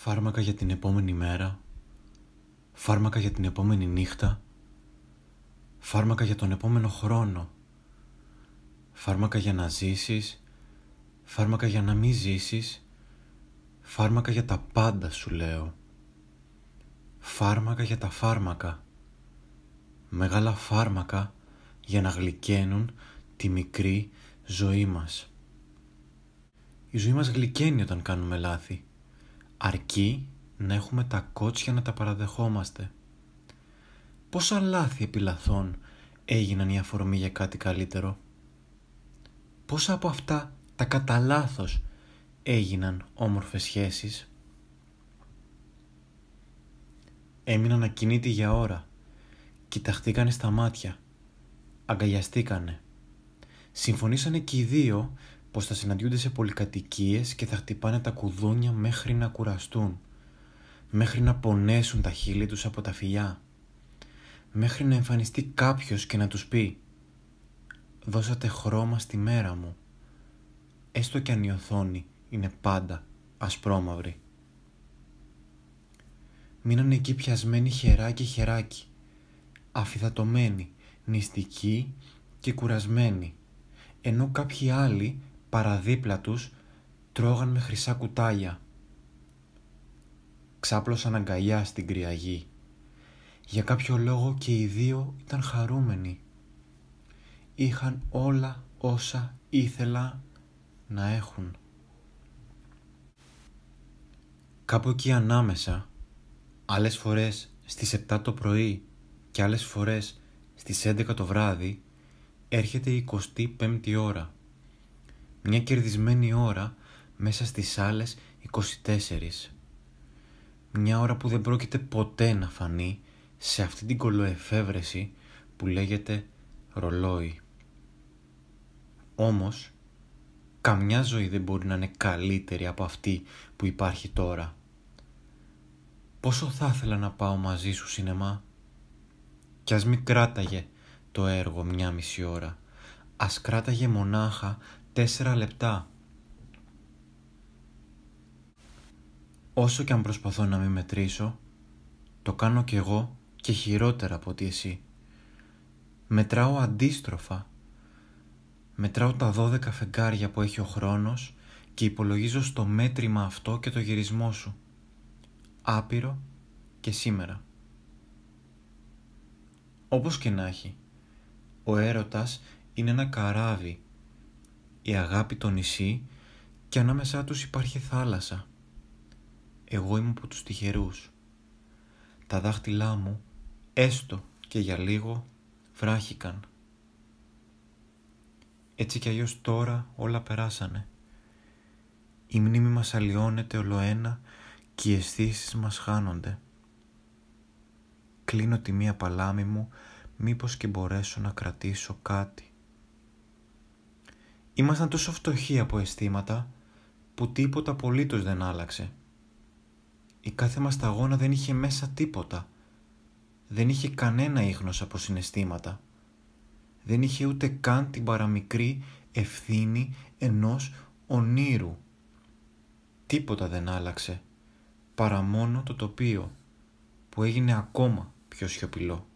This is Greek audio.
Φάρμακα για την επόμενη μέρα, φάρμακα για την επόμενη νύχτα, φάρμακα για τον επόμενο χρόνο, φάρμακα για να ζήσεις, φάρμακα για να μην ζήσεις, φάρμακα για τα πάντα σου λέω. Φάρμακα για τα φάρμακα, μεγάλα φάρμακα για να γλυκαίνουν τη μικρή ζωή μας. Η ζωή μας γλυκαίνει όταν κάνουμε λάθη αρκεί να έχουμε τα κότσια να τα παραδεχόμαστε. Πόσα λάθη επιλαθών έγιναν η αφορμή για κάτι καλύτερο. Πόσα από αυτά τα κατά λάθος έγιναν όμορφες σχέσεις. Έμειναν ακινήτοι για ώρα. Κοιταχτήκανε στα μάτια. Αγκαλιαστήκανε. Συμφωνήσανε και οι δύο πως θα συναντιούνται σε πολυκατοικίες και θα χτυπάνε τα κουδούνια μέχρι να κουραστούν, μέχρι να πονέσουν τα χείλη τους από τα φιλιά, μέχρι να εμφανιστεί κάποιος και να τους πει «Δώσατε χρώμα στη μέρα μου, έστω και αν η οθόνη είναι πάντα ασπρόμαυρη». Μείνανε εκεί πιασμένοι χεράκι χεράκι, αφιδατωμένοι, νηστικοί και κουρασμένοι, ενώ κάποιοι άλλοι παραδίπλα τους τρώγαν με χρυσά κουτάλια. Ξάπλωσαν αγκαλιά στην κρυαγή. Για κάποιο λόγο και οι δύο ήταν χαρούμενοι. Είχαν όλα όσα ήθελα να έχουν. Κάπου εκεί ανάμεσα, άλλες φορές στις 7 το πρωί και άλλες φορές στις 11 το βράδυ, έρχεται η 25η ώρα μια κερδισμένη ώρα μέσα στις άλλες 24. Μια ώρα που δεν πρόκειται ποτέ να φανεί σε αυτή την κολοεφεύρεση που λέγεται ρολόι. Όμως, καμιά ζωή δεν μπορεί να είναι καλύτερη από αυτή που υπάρχει τώρα. Πόσο θα ήθελα να πάω μαζί σου σινεμά. Κι ας μην κράταγε το έργο μια μισή ώρα. Ας κράταγε μονάχα τέσσερα λεπτά. Όσο και αν προσπαθώ να μην μετρήσω, το κάνω κι εγώ και χειρότερα από ότι εσύ. Μετράω αντίστροφα. Μετράω τα 12 φεγγάρια που έχει ο χρόνος και υπολογίζω στο μέτρημα αυτό και το γυρισμό σου. Άπειρο και σήμερα. Όπως και να έχει, ο έρωτας είναι ένα καράβι η αγάπη το νησί και ανάμεσά τους υπάρχει θάλασσα. Εγώ είμαι από τους τυχερούς. Τα δάχτυλά μου, έστω και για λίγο, βράχηκαν. Έτσι κι αλλιώς τώρα όλα περάσανε. Η μνήμη μας αλλοιώνεται ολοένα και οι αισθήσεις μας χάνονται. Κλείνω τη μία παλάμη μου μήπως και μπορέσω να κρατήσω κάτι. Ήμασταν τόσο φτωχοί από αισθήματα που τίποτα απολύτως δεν άλλαξε. Η κάθε μας ταγόνα δεν είχε μέσα τίποτα. Δεν είχε κανένα ίχνος από συναισθήματα. Δεν είχε ούτε καν την παραμικρή ευθύνη ενός ονείρου. Τίποτα δεν άλλαξε, παρά μόνο το τοπίο, που έγινε ακόμα πιο σιωπηλό.